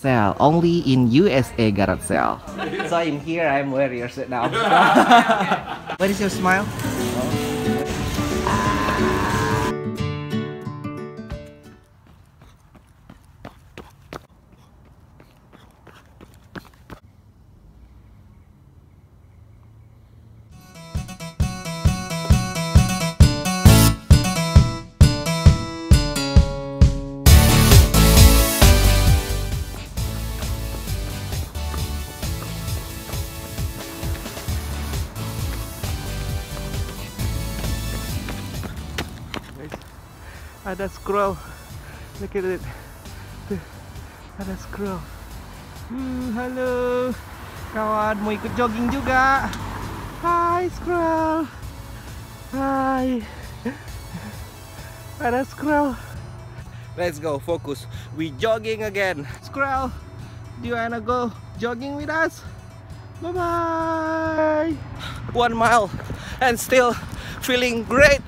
sale, only in USA garage sale. so I'm here, I'm wearing your are now. what is your smile? Oh. at that squirrel. Look at it. At that squirrel. Hmm, halo. Kawan mau ikut jogging juga. Hi, squirrel. Hai. Ada squirrel. Let's go, focus. We jogging again. Squirrel, do you wanna go jogging with us? Bye bye. One mile and still feeling great.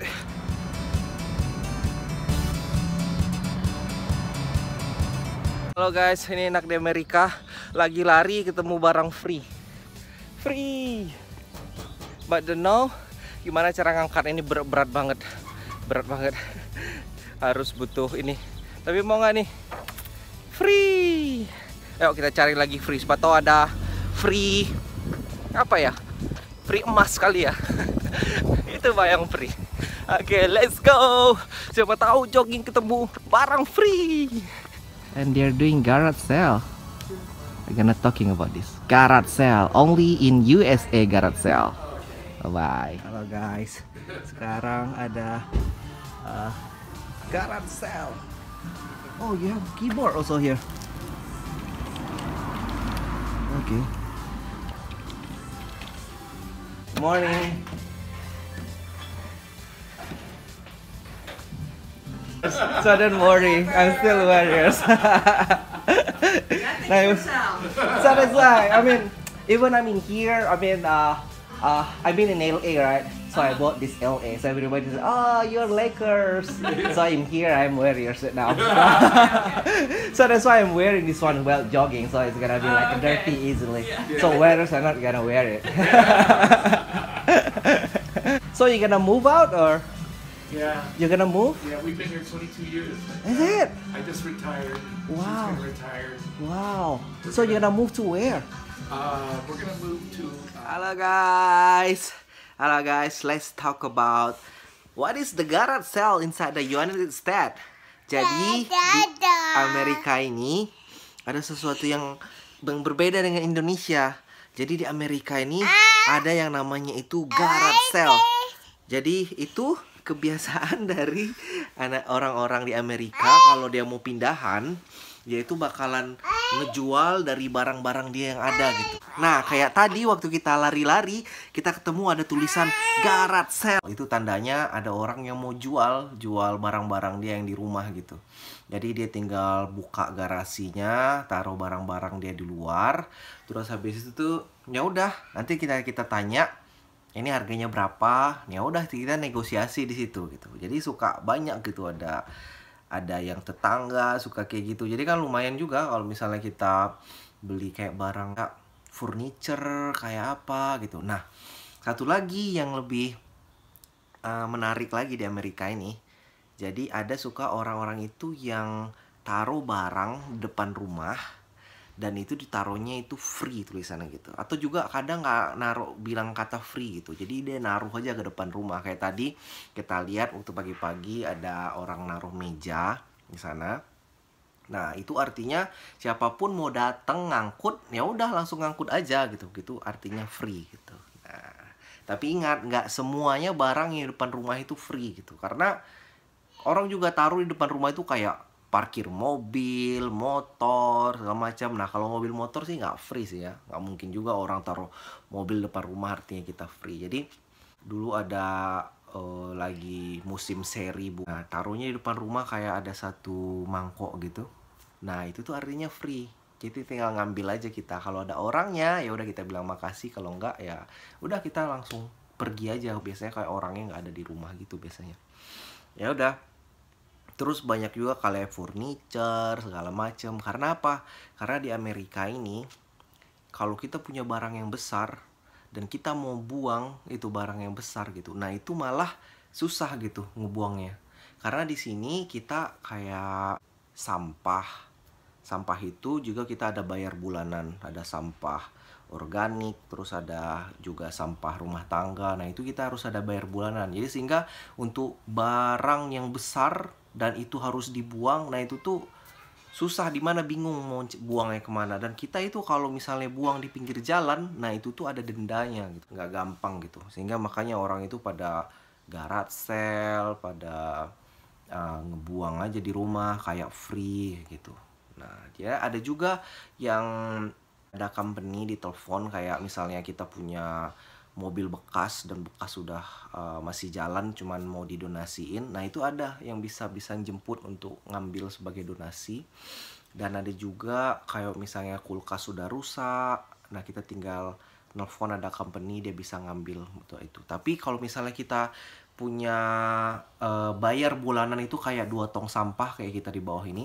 Halo guys, ini anak di Amerika lagi lari ketemu barang free. Free. But don't know gimana cara ngangkat ini berat, berat banget. Berat banget. Harus butuh ini. Tapi mau nggak nih? Free. Ayo kita cari lagi free. Sepatu ada free apa ya? Free emas kali ya. Itu bayang free. Oke, okay, let's go. Siapa tahu jogging ketemu barang free. and they're doing garage sale. We're gonna talking about this garage sale only in USA garage sale. Bye bye. guys, sekarang ada uh, garage sale. Oh, you have keyboard also here. Okay. Morning. so don't worry, I'm still warriors. like, so that's why, I mean, even I'm in here, I mean, uh, uh, I've been in LA, right? So I uh-huh. bought this LA. So everybody says, "Oh, you're Lakers." so I'm here. I'm Warriors right now. so that's why I'm wearing this one while jogging. So it's gonna be oh, like ah, okay. dirty easily. Yeah. So Warriors are not gonna wear it. so you're gonna move out or? Yeah. You're gonna move? Yeah, we've been here 22 years. Is it? I just retired. Wow. Retired. Wow. We're so gonna, you're gonna move to where? Uh, we're gonna move to. Uh, Hello guys. Hello guys. Let's talk about what is the garage sale inside the United States. Jadi di Amerika ini ada sesuatu yang berbeda dengan Indonesia. Jadi di Amerika ini ah. ada yang namanya itu garage sale. Jadi itu kebiasaan dari anak orang-orang di Amerika kalau dia mau pindahan yaitu bakalan ngejual dari barang-barang dia yang ada gitu. Nah, kayak tadi waktu kita lari-lari, kita ketemu ada tulisan garat sale. Itu tandanya ada orang yang mau jual, jual barang-barang dia yang di rumah gitu. Jadi dia tinggal buka garasinya, taruh barang-barang dia di luar, terus habis itu tuh ya udah, nanti kita kita tanya ini harganya berapa ya udah kita negosiasi di situ gitu jadi suka banyak gitu ada ada yang tetangga suka kayak gitu jadi kan lumayan juga kalau misalnya kita beli kayak barang kayak furniture kayak apa gitu nah satu lagi yang lebih uh, menarik lagi di Amerika ini jadi ada suka orang-orang itu yang taruh barang depan rumah dan itu ditaruhnya itu free tulisannya gitu atau juga kadang nggak naruh bilang kata free gitu jadi dia naruh aja ke depan rumah kayak tadi kita lihat untuk pagi-pagi ada orang naruh meja di sana nah itu artinya siapapun mau datang ngangkut ya udah langsung ngangkut aja gitu gitu artinya free gitu nah tapi ingat nggak semuanya barang di depan rumah itu free gitu karena orang juga taruh di depan rumah itu kayak parkir mobil, motor, segala macam. Nah kalau mobil motor sih nggak free sih ya, nggak mungkin juga orang taruh mobil depan rumah artinya kita free. Jadi dulu ada uh, lagi musim seri bu, nah, taruhnya di depan rumah kayak ada satu mangkok gitu. Nah itu tuh artinya free. Jadi tinggal ngambil aja kita. Kalau ada orangnya ya udah kita bilang makasih. Kalau nggak ya udah kita langsung pergi aja. Biasanya kayak orangnya nggak ada di rumah gitu biasanya. Ya udah terus banyak juga kalian furniture segala macem karena apa karena di Amerika ini kalau kita punya barang yang besar dan kita mau buang itu barang yang besar gitu nah itu malah susah gitu ngebuangnya karena di sini kita kayak sampah sampah itu juga kita ada bayar bulanan ada sampah organik terus ada juga sampah rumah tangga nah itu kita harus ada bayar bulanan jadi sehingga untuk barang yang besar dan itu harus dibuang nah itu tuh susah di mana bingung mau buangnya kemana dan kita itu kalau misalnya buang di pinggir jalan nah itu tuh ada dendanya gitu nggak gampang gitu sehingga makanya orang itu pada garat sel pada uh, ngebuang aja di rumah kayak free gitu nah dia ada juga yang ada company di telepon kayak misalnya kita punya mobil bekas dan bekas sudah uh, masih jalan cuman mau didonasiin nah itu ada yang bisa bisa jemput untuk ngambil sebagai donasi dan ada juga kayak misalnya kulkas sudah rusak nah kita tinggal nelfon ada company dia bisa ngambil untuk itu tapi kalau misalnya kita punya uh, bayar bulanan itu kayak dua tong sampah kayak kita di bawah ini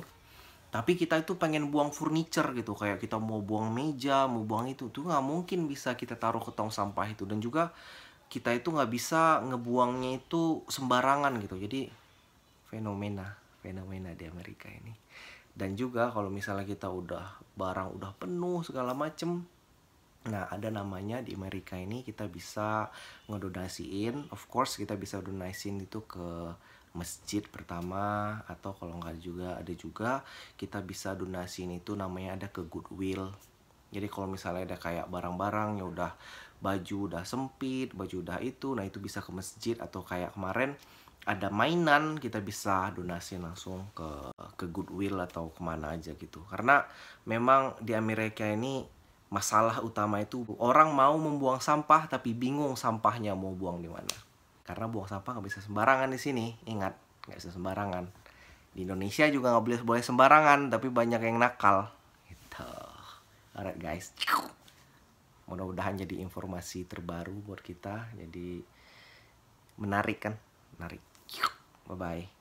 tapi kita itu pengen buang furniture gitu kayak kita mau buang meja mau buang itu tuh nggak mungkin bisa kita taruh ke tong sampah itu dan juga kita itu nggak bisa ngebuangnya itu sembarangan gitu jadi fenomena fenomena di Amerika ini dan juga kalau misalnya kita udah barang udah penuh segala macem Nah, ada namanya di Amerika ini kita bisa ngedonasiin. Of course, kita bisa donasiin itu ke masjid pertama atau kalau nggak juga ada juga kita bisa donasi ini tuh namanya ada ke goodwill jadi kalau misalnya ada kayak barang-barang ya udah baju udah sempit baju udah itu nah itu bisa ke masjid atau kayak kemarin ada mainan kita bisa donasi langsung ke ke goodwill atau kemana aja gitu karena memang di Amerika ini masalah utama itu orang mau membuang sampah tapi bingung sampahnya mau buang di mana karena buang sampah nggak bisa sembarangan di sini ingat nggak bisa sembarangan di Indonesia juga nggak boleh boleh sembarangan tapi banyak yang nakal gitu alright guys mudah-mudahan jadi informasi terbaru buat kita jadi menarik kan menarik bye bye